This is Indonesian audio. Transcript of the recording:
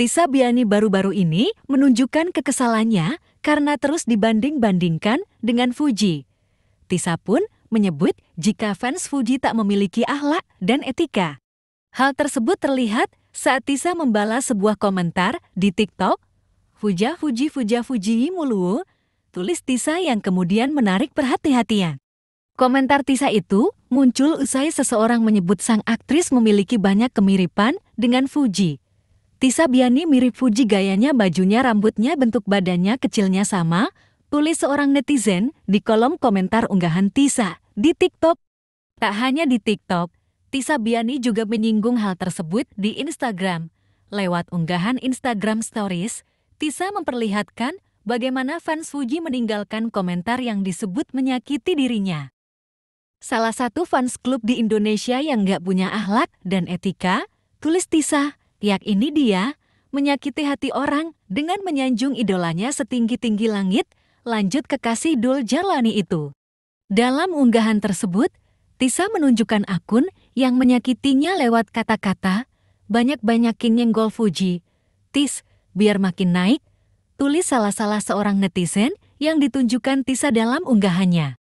Tisa Biani baru-baru ini menunjukkan kekesalannya karena terus dibanding-bandingkan dengan Fuji. Tisa pun menyebut jika fans Fuji tak memiliki akhlak dan etika. Hal tersebut terlihat saat Tisa membalas sebuah komentar di TikTok, Fuja Fuji Fuja Fuji mulu, tulis Tisa yang kemudian menarik perhati-hatian. Komentar Tisa itu muncul usai seseorang menyebut sang aktris memiliki banyak kemiripan dengan Fuji. Tisa Biani mirip Fuji gayanya bajunya rambutnya bentuk badannya kecilnya sama, tulis seorang netizen di kolom komentar unggahan Tisa di TikTok. Tak hanya di TikTok, Tisa Biani juga menyinggung hal tersebut di Instagram. Lewat unggahan Instagram Stories, Tisa memperlihatkan bagaimana fans Fuji meninggalkan komentar yang disebut menyakiti dirinya. Salah satu fans klub di Indonesia yang gak punya ahlak dan etika, tulis Tisa, Yak ini dia menyakiti hati orang dengan menyanjung idolanya setinggi-tinggi langit, lanjut kekasih Dul Jalani itu. Dalam unggahan tersebut, Tisa menunjukkan akun yang menyakitinya lewat kata-kata, banyak-banyakin nyenggol Fuji. Tis, biar makin naik, tulis salah-salah seorang netizen yang ditunjukkan Tisa dalam unggahannya.